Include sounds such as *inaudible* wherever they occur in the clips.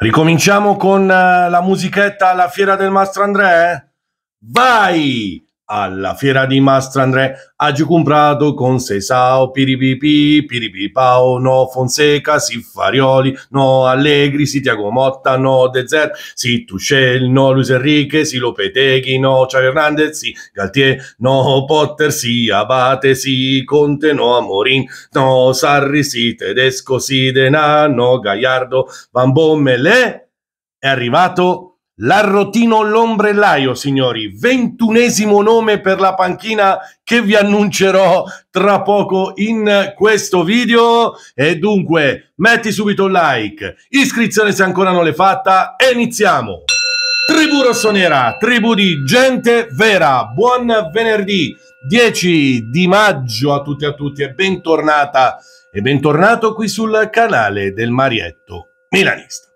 Ricominciamo con eh, la musichetta alla fiera del Mastro Andrea. Eh? Vai! alla fiera di Mastrandre Aggi comprato con Sesao, Piripipi, Piripipao, no Fonseca, si Farioli, no Allegri, si Tiago Motta, no De Zer, si Tuchel, no Luis Enrique, si Lopeteghi, no Xavi Hernandez, si Galtier, no Potter, si Abate, si Conte, no Amorin, no Sarri, si Tedesco, si Denano, Gagliardo, Van Bommel eh? è arrivato Larrotino l'ombrellaio, signori, ventunesimo nome per la panchina che vi annuncerò tra poco in questo video. E dunque, metti subito un like, iscrizione se ancora non l'hai fatta e iniziamo! Tribù Rossonera, tribù di gente vera, buon venerdì 10 di maggio a tutti e a tutti e bentornata e bentornato qui sul canale del Marietto Milanista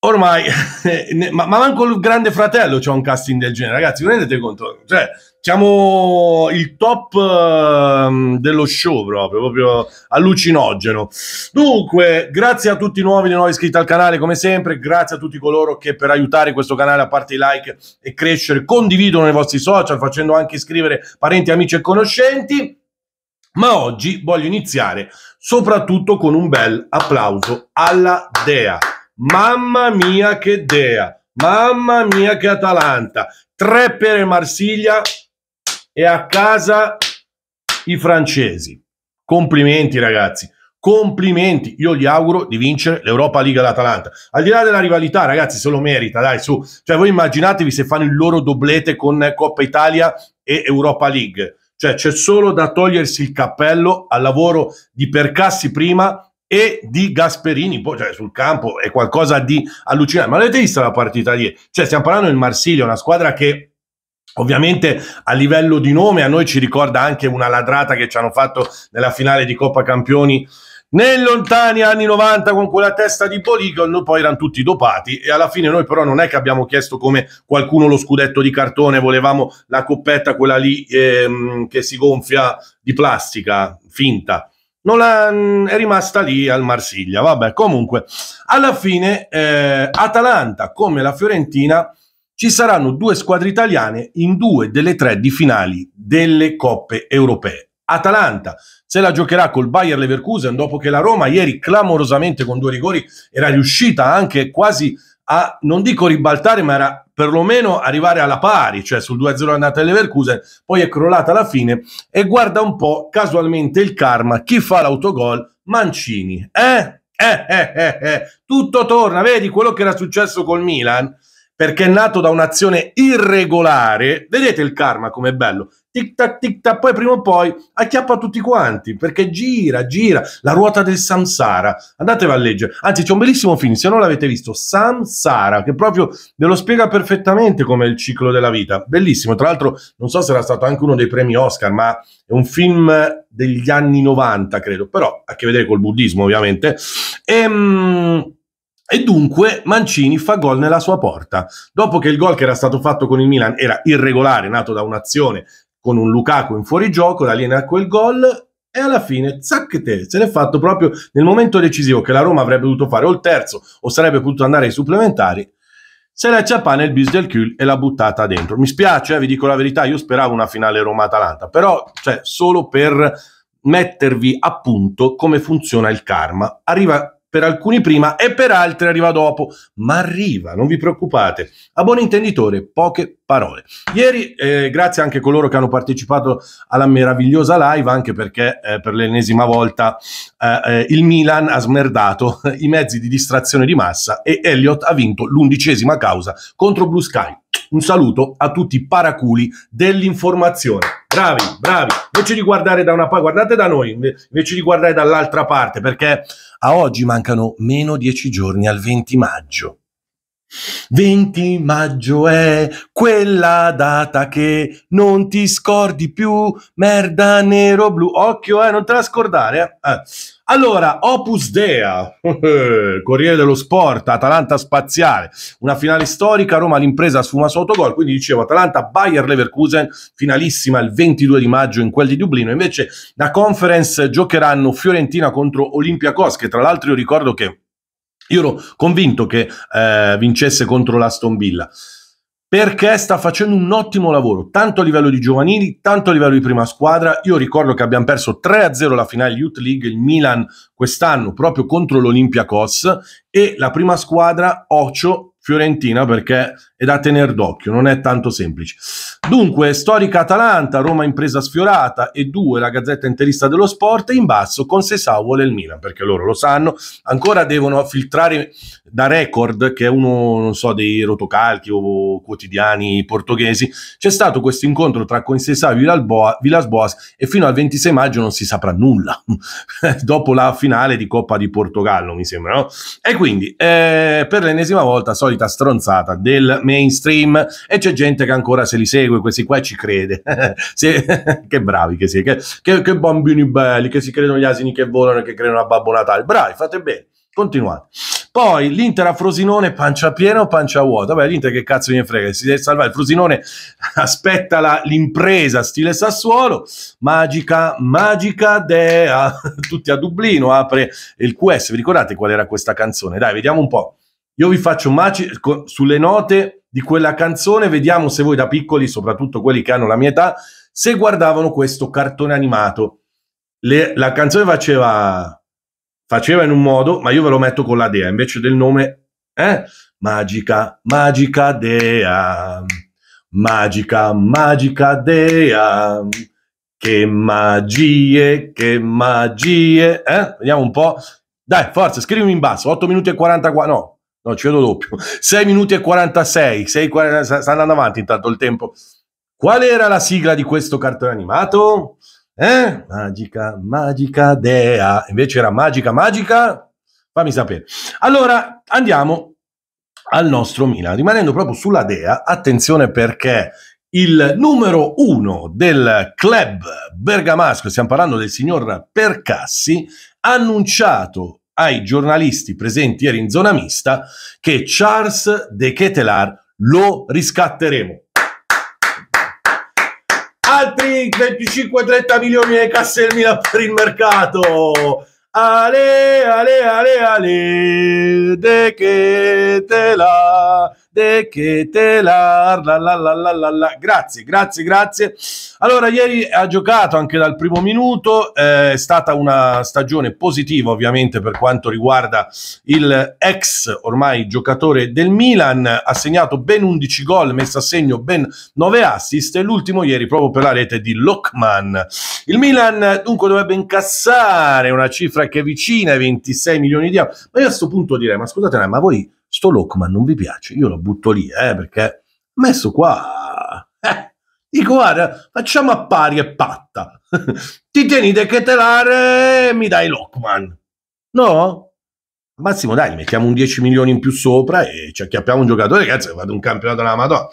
ormai, *laughs* ma, ma manco il grande fratello c'è un casting del genere, ragazzi, vi rendete conto? Cioè, siamo il top ehm, dello show proprio, proprio allucinogeno. Dunque, grazie a tutti i nuovi, i nuovi iscritti al canale come sempre, grazie a tutti coloro che per aiutare questo canale a parte i like e crescere condividono nei vostri social facendo anche iscrivere parenti, amici e conoscenti. Ma oggi voglio iniziare soprattutto con un bel applauso alla Dea. Mamma mia che dea, mamma mia che Atalanta. Tre per Marsiglia e a casa i francesi. Complimenti ragazzi, complimenti. Io gli auguro di vincere l'Europa League all'Atalanta. Al di là della rivalità, ragazzi, se lo merita, dai, su. Cioè, voi immaginatevi se fanno il loro doblete con Coppa Italia e Europa League. Cioè, c'è solo da togliersi il cappello al lavoro di Percassi prima e di Gasperini, poi, cioè, sul campo è qualcosa di allucinante. Ma l'avete vista la partita lì? Cioè, stiamo parlando del Marsiglia, una squadra che Ovviamente a livello di nome a noi ci ricorda anche una ladrata che ci hanno fatto nella finale di Coppa Campioni nei lontani anni 90 con quella testa di Poligon, poi erano tutti dopati e alla fine noi però non è che abbiamo chiesto come qualcuno lo scudetto di cartone, volevamo la coppetta quella lì ehm, che si gonfia di plastica, finta non la, mm, è rimasta lì al Marsiglia. Vabbè, comunque, alla fine eh, Atalanta come la Fiorentina ci saranno due squadre italiane in due delle tre di finali delle coppe europee. Atalanta se la giocherà col Bayer Leverkusen dopo che la Roma ieri clamorosamente con due rigori era riuscita anche quasi a, non dico ribaltare, ma era perlomeno arrivare alla pari, cioè sul 2-0 andata alle Leverkusen, poi è crollata la fine e guarda un po' casualmente il karma, chi fa l'autogol? Mancini. Eh? Eh, eh, eh, eh. Tutto torna, vedi quello che era successo col Milan? Perché è nato da un'azione irregolare. Vedete il karma com'è bello? tic tac tic tac, poi prima o poi acchiappa tutti quanti perché gira, gira, la ruota del Samsara. andatevi a leggere, anzi c'è un bellissimo film, se non l'avete visto, Samsara, che proprio ve lo spiega perfettamente come il ciclo della vita, bellissimo, tra l'altro non so se era stato anche uno dei premi Oscar, ma è un film degli anni 90 credo, però a che vedere col buddismo ovviamente. Ehm... E dunque Mancini fa gol nella sua porta. Dopo che il gol che era stato fatto con il Milan era irregolare, nato da un'azione con un Lukaku in fuorigioco, la linea a quel gol e alla fine, zac te, se l'è fatto proprio nel momento decisivo che la Roma avrebbe dovuto fare o il terzo o sarebbe potuto andare ai supplementari, se la ciappa nel bis del Kiel e l'ha buttata dentro. Mi spiace, eh, vi dico la verità, io speravo una finale Roma-Atalanta, però cioè, solo per mettervi a punto come funziona il karma. Arriva per alcuni prima e per altri arriva dopo, ma arriva, non vi preoccupate. A buon intenditore, poche parole. Ieri, eh, grazie anche a coloro che hanno partecipato alla meravigliosa live, anche perché eh, per l'ennesima volta eh, eh il Milan ha smerdato *laughs* i mezzi di distrazione di massa e Elliott ha vinto l'undicesima causa contro Blue Sky un saluto a tutti i paraculi dell'informazione. Bravi, bravi. Invece di guardare da una parte, guardate da noi, invece di guardare dall'altra parte, perché a oggi mancano meno dieci giorni al 20 maggio. 20 maggio è quella data che non ti scordi più, merda nero-blu. Occhio, eh, non te la scordare. Eh. eh. Allora, Opus Dea, *laughs* Corriere dello Sport, Atalanta Spaziale, una finale storica, Roma l'impresa sfuma sotto gol, quindi dicevo Atalanta, Bayer Leverkusen, finalissima il 22 di maggio in quel di Dublino, invece da conference giocheranno Fiorentina contro Olimpia Cos, che tra l'altro io ricordo che io ero convinto che eh, vincesse contro l'Aston Villa perché sta facendo un ottimo lavoro, tanto a livello di giovanili, tanto a livello di prima squadra. Io ricordo che abbiamo perso 3-0 la finale Youth League, il Milan quest'anno, proprio contro l'Olimpia Cos e la prima squadra Ocio Fiorentina perché è da tener d'occhio, non è tanto semplice. Dunque, storica Atalanta, Roma impresa sfiorata e due, la Gazzetta Interista dello Sport e in basso con Sesau vuole il Milan, perché loro lo sanno, ancora devono filtrare da Record, che è uno, non so, dei rotocalchi o quotidiani portoghesi, c'è stato questo incontro tra con Consesau e Villas Boas e fino al 26 maggio non si saprà nulla, *laughs* dopo la finale di Coppa di Portogallo, mi sembra, no? E quindi, eh, per l'ennesima volta, solito solita stronzata del mainstream e c'è gente che ancora se li segue, questi qua ci crede. se, *laughs* *laughs* che bravi che siete, che, che, che, bambini belli, che si credono gli asini che volano e che credono a Babbo Natale. Bravi, fate bene, continuate. Poi l'Inter a Frosinone, pancia piena o pancia vuota? Beh, l'Inter che cazzo mi frega, si deve salvare. Frosinone *laughs* aspetta la, l'impresa stile Sassuolo, magica, magica dea. Tutti a Dublino, apre il QS. Vi ricordate qual era questa canzone? Dai, vediamo un po'. Io vi faccio maci sulle note di quella canzone, vediamo se voi da piccoli, soprattutto quelli che hanno la mia età, se guardavano questo cartone animato. Le, la canzone faceva, faceva in un modo, ma io ve lo metto con la dea invece del nome, eh? Magica, magica dea, magica, magica dea. Che magie, che magie, eh? Vediamo un po'. Dai, forza, scrivimi in basso, 8 minuti e 44, no, No, ci vedo doppio. 6 minuti e 46, 6, 40, sta andando avanti intanto il tempo. Qual era la sigla di questo cartone animato? Eh? Magica, magica dea. Invece era magica, magica? Fammi sapere. Allora, andiamo al nostro Milan. Rimanendo proprio sulla dea, attenzione perché il numero uno del club bergamasco, stiamo parlando del signor Percassi, ha annunciato ai giornalisti presenti ieri in zona mista che Charles de Ketelar lo riscatteremo. Altri 25-30 milioni nelle casse del Milan per il mercato. Ale, ale, ale, ale, de Ketelar de che te la, la, la, la, la, la, Grazie, grazie, grazie. Allora, ieri ha giocato anche dal primo minuto, eh, è stata una stagione positiva ovviamente per quanto riguarda il ex ormai giocatore del Milan, ha segnato ben 11 gol, messo a segno ben 9 assist e l'ultimo ieri proprio per la rete di Lockman. Il Milan dunque dovrebbe incassare una cifra che è vicina ai 26 milioni di euro, ma io a questo punto direi, ma scusate, ma voi sto Lockman non vi piace, io lo butto lì, eh, perché messo qua, eh, dico guarda, facciamo a pari e patta, *laughs* ti tieni che telare e mi dai Lockman, no? Massimo, dai, mettiamo un 10 milioni in più sopra e ci acchiappiamo un giocatore, ragazzi, che vado un campionato alla Madonna.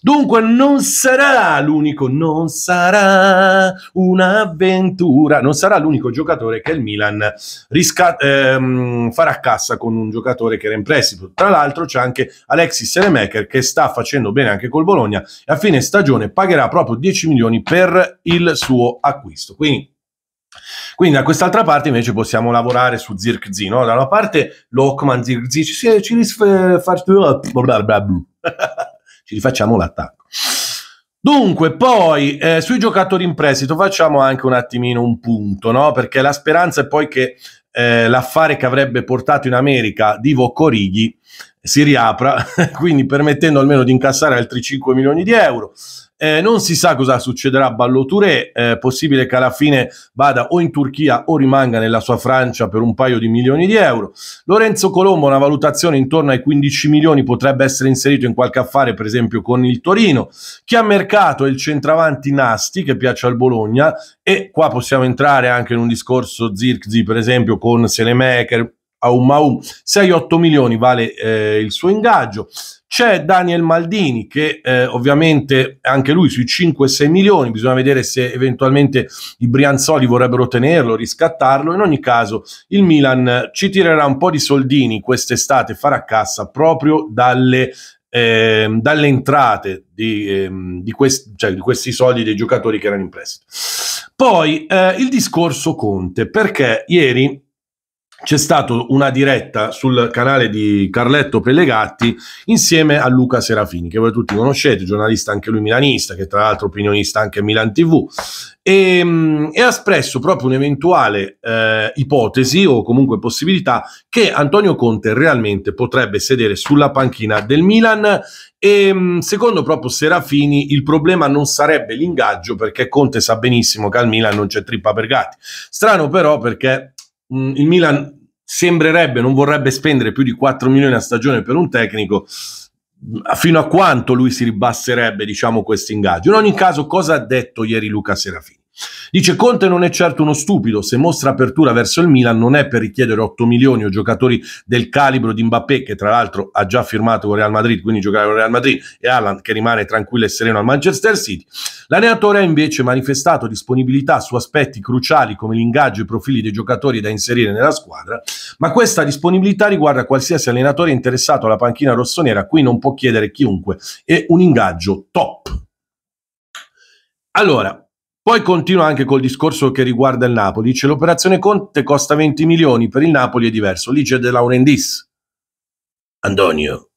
Dunque, non sarà l'unico, non sarà un'avventura, non sarà l'unico giocatore che il Milan risca- ehm, farà cassa con un giocatore che era in prestito. Tra l'altro, c'è anche Alexis Senemaker che sta facendo bene anche col Bologna e a fine stagione pagherà proprio 10 milioni per il suo acquisto. Quindi quindi da quest'altra parte invece possiamo lavorare su Zirkzee, no? Da una parte Lockman Zirkzee, ci, ci, oh, *laughs* ci rifacciamo l'attacco. Dunque, poi eh, sui giocatori in prestito facciamo anche un attimino un punto, no? Perché la speranza è poi che eh, l'affare che avrebbe portato in America Divo Corighi si riapra, *laughs* quindi permettendo almeno di incassare altri 5 milioni di euro. Eh, non si sa cosa succederà a Balloture, eh, possibile che alla fine vada o in Turchia o rimanga nella sua Francia per un paio di milioni di euro. Lorenzo Colombo, una valutazione intorno ai 15 milioni, potrebbe essere inserito in qualche affare, per esempio con il Torino. Chi ha mercato è il centravanti Nasti, che piace al Bologna, e qua possiamo entrare anche in un discorso Zirkzi, per esempio, con Selemaker, a un a un. 6-8 milioni vale eh, il suo ingaggio. C'è Daniel Maldini che eh, ovviamente anche lui sui 5-6 milioni, bisogna vedere se eventualmente i Brianzoli vorrebbero tenerlo, riscattarlo, in ogni caso il Milan ci tirerà un po' di soldini quest'estate, farà cassa proprio dalle, eh, dalle entrate di, ehm, di, quest- cioè, di questi soldi dei giocatori che erano in prestito. Poi eh, il discorso Conte, perché ieri c'è stata una diretta sul canale di Carletto Pellegatti insieme a Luca Serafini, che voi tutti conoscete, giornalista anche lui milanista, che tra l'altro opinionista anche a Milan TV, e, ehm, e ha espresso proprio un'eventuale eh, ipotesi o comunque possibilità che Antonio Conte realmente potrebbe sedere sulla panchina del Milan e ehm, secondo proprio Serafini il problema non sarebbe l'ingaggio perché Conte sa benissimo che al Milan non c'è trippa per gatti. Strano però perché Mm, il Milan sembrerebbe non vorrebbe spendere più di 4 milioni a stagione per un tecnico mm, fino a quanto lui si ribasserebbe diciamo questo ingaggio in ogni caso cosa ha detto ieri Luca Serafini Dice Conte non è certo uno stupido, se mostra apertura verso il Milan non è per richiedere 8 milioni o giocatori del calibro di Mbappé che tra l'altro ha già firmato con Real Madrid, quindi giocare con Real Madrid e Allan che rimane tranquillo e sereno al Manchester City. L'allenatore ha invece manifestato disponibilità su aspetti cruciali come l'ingaggio e i profili dei giocatori da inserire nella squadra, ma questa disponibilità riguarda qualsiasi allenatore interessato alla panchina rossonera, qui non può chiedere chiunque, e un ingaggio top. Allora, poi continua anche col discorso che riguarda il Napoli, dice l'operazione Conte costa 20 milioni, per il Napoli è diverso, lì c'è De Laurentiis. Antonio,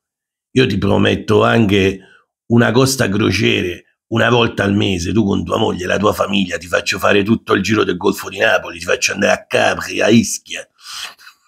io ti prometto anche una costa crociere una volta al mese, tu con tua moglie e la tua famiglia, ti faccio fare tutto il giro del Golfo di Napoli, ti faccio andare a Capri, a Ischia.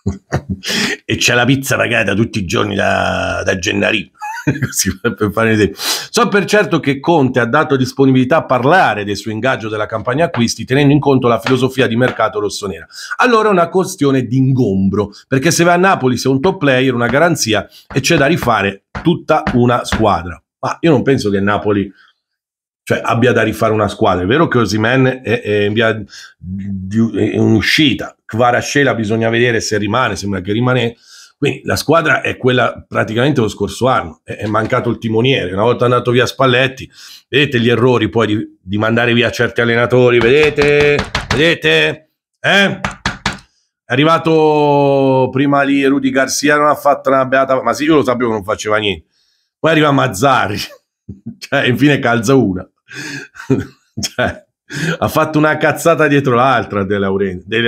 *laughs* e c'è la pizza pagata tutti i giorni da, da Gennarino. *laughs* così per fare un So per certo che Conte ha dato disponibilità a parlare del suo ingaggio della campagna acquisti tenendo in conto la filosofia di mercato rossonera. Allora è una questione di ingombro, perché se va a Napoli se è un top player, una garanzia e c'è da rifare tutta una squadra. Ma io non penso che Napoli cioè, abbia da rifare una squadra. È vero che Osimen è, è, in via di, è in uscita, Kvarascela bisogna vedere se rimane, sembra che rimane quindi la squadra è quella praticamente lo scorso anno, è, è mancato il timoniere, una volta andato via Spalletti, vedete gli errori poi di, di mandare via certi allenatori, vedete, vedete, eh? È arrivato prima lì Rudy Garcia, non ha fatto una beata, ma sì, io lo sapevo che non faceva niente. Poi arriva Mazzari, *laughs* cioè, infine calza una. *laughs* cioè, ha fatto una cazzata dietro l'altra delle Laurenti, De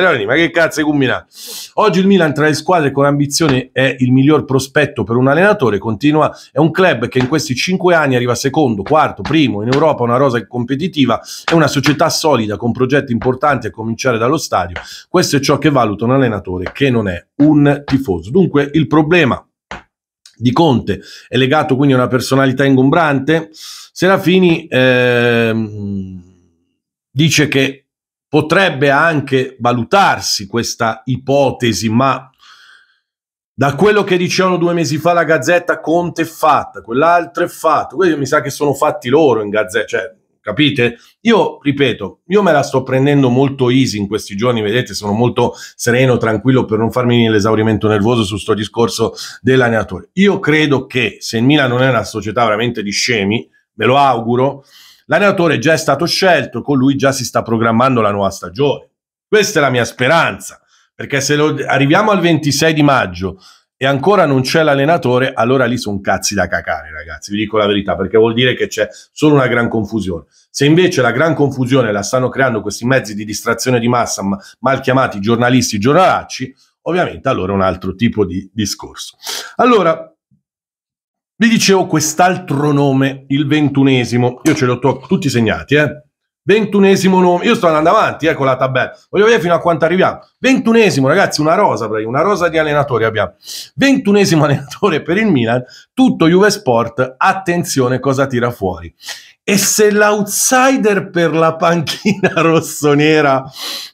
De ma che cazzo hai combinato? Oggi il Milan tra le squadre con ambizione è il miglior prospetto per un allenatore, continua, è un club che in questi cinque anni arriva secondo, quarto, primo, in Europa una rosa competitiva, è una società solida con progetti importanti a cominciare dallo stadio, questo è ciò che valuta un allenatore che non è un tifoso. Dunque il problema di Conte è legato quindi a una personalità ingombrante, Serafini... Ehm, dice che potrebbe anche valutarsi questa ipotesi, ma da quello che dicevano due mesi fa la Gazzetta, Conte è fatta, quell'altro è fatto, quelli mi sa che sono fatti loro in Gazzetta, cioè, capite? Io, ripeto, io me la sto prendendo molto easy in questi giorni, vedete, sono molto sereno, tranquillo per non farmi l'esaurimento nervoso su sto discorso dell'allenatore. Io credo che se il Milan non è una società veramente di scemi, me lo auguro, L'allenatore già è stato scelto, con lui già si sta programmando la nuova stagione. Questa è la mia speranza, perché se lo, arriviamo al 26 di maggio e ancora non c'è l'allenatore, allora lì sono cazzi da cacare, ragazzi, vi dico la verità, perché vuol dire che c'è solo una gran confusione. Se invece la gran confusione la stanno creando questi mezzi di distrazione di massa, mal chiamati giornalisti, giornalacci, ovviamente allora è un altro tipo di discorso. Allora, vi dicevo quest'altro nome, il ventunesimo. Io ce l'ho to- tutti segnati, eh. Ventunesimo nome. Io sto andando avanti, eh, con la tabella. Voglio vedere fino a quanto arriviamo. Ventunesimo, ragazzi, una rosa, una rosa di allenatori abbiamo. Ventunesimo *laughs* allenatore per il Milan. Tutto Juve Sport. Attenzione cosa tira fuori. E se l'outsider per la panchina *laughs* rossonera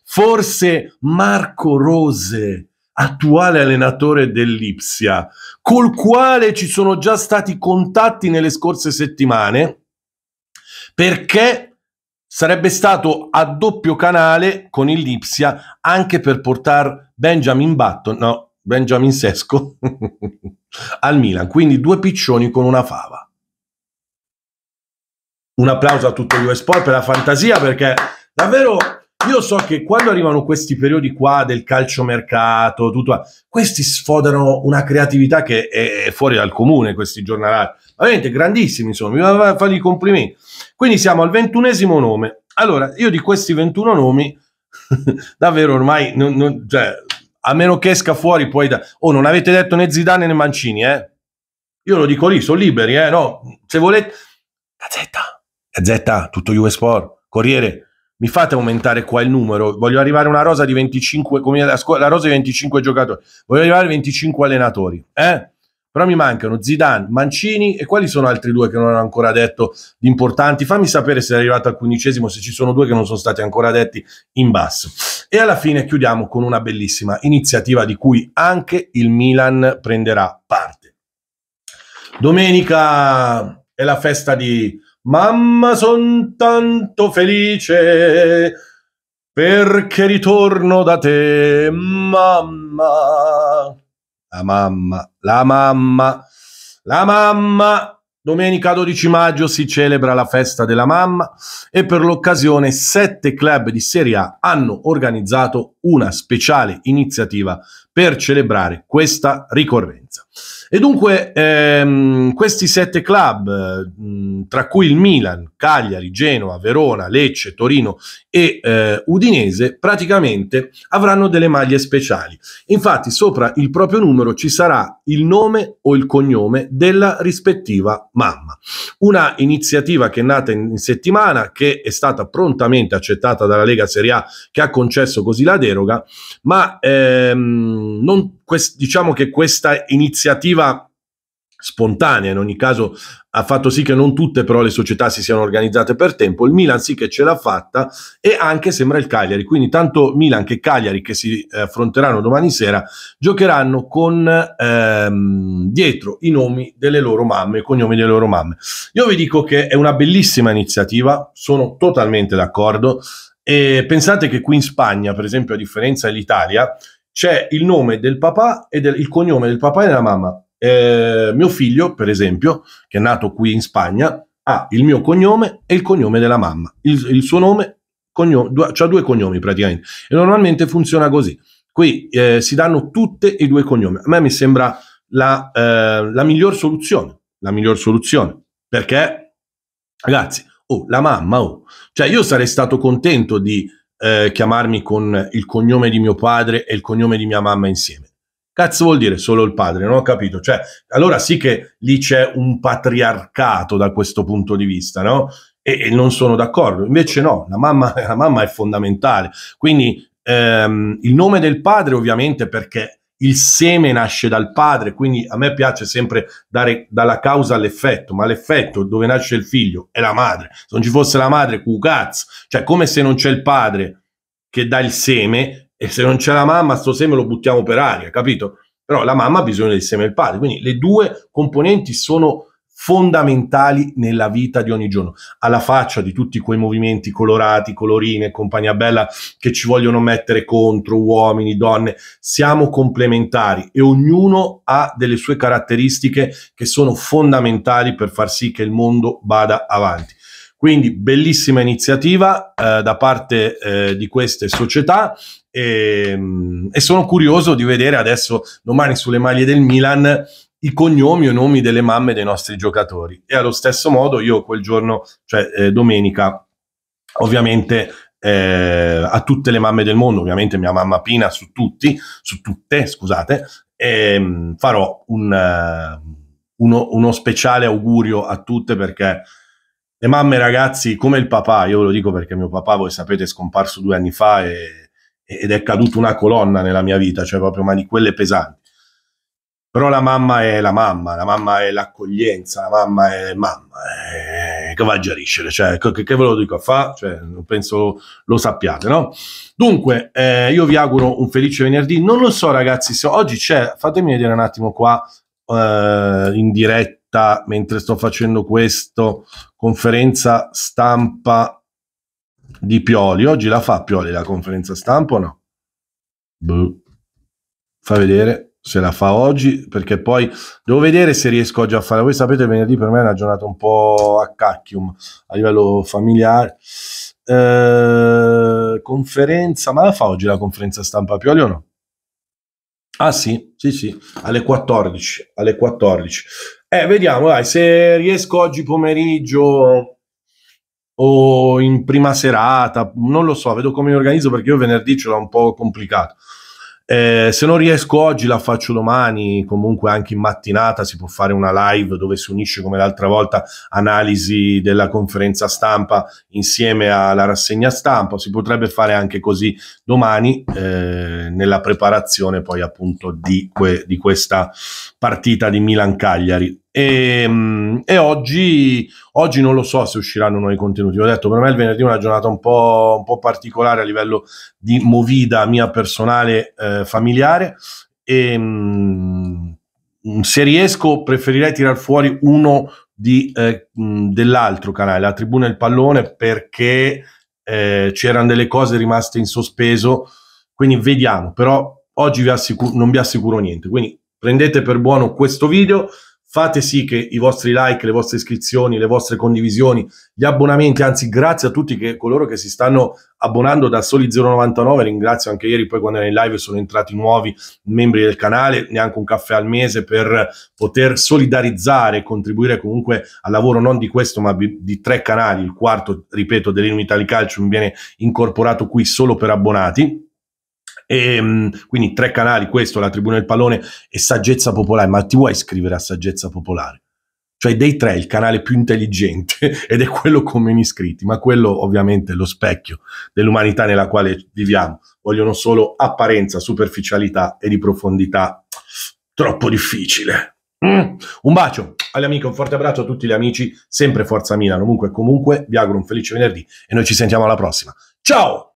forse Marco Rose, attuale allenatore dell'Ipsia, col quale ci sono già stati contatti nelle scorse settimane, perché sarebbe stato a doppio canale con il Lipsia anche per portare Benjamin Button, no, Benjamin Sesco *laughs* al Milan. Quindi due piccioni con una fava. Un applauso a tutti gli Sport per la fantasia perché davvero io so che quando arrivano questi periodi qua del calciomercato, tutto, questi sfodano una creatività che è fuori dal comune, questi giornalari. Veramente grandissimi, insomma, a fare i complimenti. Quindi siamo al ventunesimo nome. Allora, io di questi 21 nomi, *laughs* davvero ormai, non, non, cioè, a meno che esca fuori poi da... Oh, non avete detto né Zidane né Mancini, eh? Io lo dico lì, sono liberi, eh? No, se volete... Gazzetta, Gazzetta, tutto Juve Sport, Corriere, mi fate aumentare qua il numero, voglio arrivare a una rosa di 25, come la, scu- la rosa di 25 giocatori, voglio arrivare a 25 allenatori, eh? Però mi mancano Zidane, Mancini e quali sono altri due che non hanno ancora detto di importanti? Fammi sapere se è arrivato al quindicesimo, se ci sono due che non sono stati ancora detti in basso. E alla fine chiudiamo con una bellissima iniziativa di cui anche il Milan prenderà parte. Domenica è la festa di Mamma, son tanto felice perché ritorno da te, mamma. La mamma, la mamma, la mamma. Domenica 12 maggio si celebra la festa della mamma e per l'occasione sette club di Serie A hanno organizzato una speciale iniziativa per celebrare questa ricorrenza. E dunque ehm, questi sette club, mh, mm, tra cui il Milan, Cagliari, Genova, Verona, Lecce, Torino e eh, Udinese, praticamente avranno delle maglie speciali. Infatti sopra il proprio numero ci sarà il nome o il cognome della rispettiva mamma. Una iniziativa che è nata in, in settimana, che è stata prontamente accettata dalla Lega Serie A, che ha concesso così la deroga, ma ehm, non quest, diciamo che questa iniziativa spontanea in ogni caso ha fatto sì che non tutte però le società si siano organizzate per tempo il Milan sì che ce l'ha fatta e anche sembra il Cagliari quindi tanto Milan che Cagliari che si eh, affronteranno domani sera giocheranno con ehm, dietro i nomi delle loro mamme i cognomi delle loro mamme io vi dico che è una bellissima iniziativa sono totalmente d'accordo e pensate che qui in Spagna per esempio a differenza dell'Italia c'è il nome del papà e del, il cognome del papà e della mamma. Eh, mio figlio, per esempio, che è nato qui in Spagna, ha il mio cognome e il cognome della mamma. Il, il suo nome, cognome, due, ha due cognomi praticamente. E normalmente funziona così. Qui eh, si danno tutti e due i cognomi. A me mi sembra la, eh, la miglior soluzione. La miglior soluzione. Perché, ragazzi, oh, la mamma, oh. Cioè, io sarei stato contento di eh, chiamarmi con il cognome di mio padre e il cognome di mia mamma insieme. Cazzo vuol dire solo il padre, non ho capito. Cioè, allora sì che lì c'è un patriarcato da questo punto di vista, no? E, e non sono d'accordo. Invece no, la mamma, *laughs* la mamma è fondamentale. Quindi ehm, il nome del padre ovviamente perché il seme nasce dal padre, quindi a me piace sempre dare dalla causa all'effetto, ma l'effetto dove nasce il figlio è la madre. Se non ci fosse la madre, cazzo, cioè come se non c'è il padre che dà il seme e se non c'è la mamma, sto seme lo buttiamo per aria, capito? Però la mamma ha bisogno del seme del padre, quindi le due componenti sono fondamentali nella vita di ogni giorno, alla faccia di tutti quei movimenti colorati, colorine, compagnia bella che ci vogliono mettere contro, uomini, donne, siamo complementari e ognuno ha delle sue caratteristiche che sono fondamentali per far sì che il mondo vada avanti. Quindi bellissima iniziativa eh, da parte eh, di queste società e, ehm, e sono curioso di vedere adesso domani sulle maglie del Milan i cognomi o i nomi delle mamme dei nostri giocatori. E allo stesso modo io quel giorno, cioè eh, domenica, ovviamente eh, a tutte le mamme del mondo, ovviamente mia mamma Pina su tutti, su tutte, scusate, ehm, farò un, eh, uno, uno speciale augurio a tutte perché le mamme ragazzi, come il papà, io ve lo dico perché mio papà, voi sapete, è scomparso due anni fa e, ed è caduta una colonna nella mia vita, cioè proprio ma di quelle pesanti però la mamma è la mamma, la mamma è l'accoglienza, la mamma è mamma. Eh, che va a geriscere, cioè, che, che, ve lo dico a fa? Cioè, penso lo sappiate, no? Dunque, eh, io vi auguro un felice venerdì. Non lo so, ragazzi, se oggi c'è, fatemi vedere un attimo qua eh, in diretta mentre sto facendo questo conferenza stampa di Pioli. Oggi la fa Pioli la conferenza stampa o no? Buh. Fa vedere se la fa oggi, perché poi devo vedere se riesco oggi a fare. Voi sapete, venerdì per me è una giornata un po' a cacchium a livello familiare. Eh, conferenza, ma la fa oggi la conferenza stampa Pioli o no? Ah sì, sì, sì, alle 14. Alle 14. Eh, vediamo, dai, se riesco oggi pomeriggio o in prima serata, non lo so, vedo come mi organizzo perché io venerdì ce l'ho un po' complicato eh, se non riesco oggi la faccio domani, comunque anche in mattinata si può fare una live dove si unisce come l'altra volta analisi della conferenza stampa insieme alla rassegna stampa, si potrebbe fare anche così domani eh, nella preparazione poi appunto di, que- di questa partita di Milan-Cagliari. E, ehm, e oggi, oggi, non lo so se usciranno nuovi contenuti. Ho detto, per me il venerdì è una giornata un po', un po particolare a livello di movida mia personale eh, familiare. E, ehm, mh, se riesco, preferirei tirar fuori uno di, eh, mh, dell'altro canale, la Tribuna e il Pallone, perché eh, c'erano delle cose rimaste in sospeso. Quindi vediamo, però oggi vi assicuro, non vi assicuro niente. Quindi prendete per buono questo video Fate sì che i vostri like, le vostre iscrizioni, le vostre condivisioni, gli abbonamenti, anzi grazie a tutti che, coloro che si stanno abbonando da soli 0,99, ringrazio anche ieri poi quando ero in live sono entrati nuovi membri del canale, neanche un caffè al mese per poter solidarizzare e contribuire comunque al lavoro non di questo ma di tre canali, il quarto, ripeto, dell'Inum Italy Calcium viene incorporato qui solo per abbonati e, ehm, quindi tre canali, questo, la Tribuna del Pallone e Saggezza Popolare, ma ti vuoi iscrivere a Saggezza Popolare? Cioè dei tre il canale più intelligente *laughs* ed è quello con meno iscritti, ma quello ovviamente è lo specchio dell'umanità nella quale viviamo. Vogliono solo apparenza, superficialità e di profondità troppo difficile. Mm. Un bacio agli amici, un forte abbraccio a tutti gli amici, sempre Forza Milano, comunque comunque, vi auguro un felice venerdì e noi ci sentiamo alla prossima. Ciao!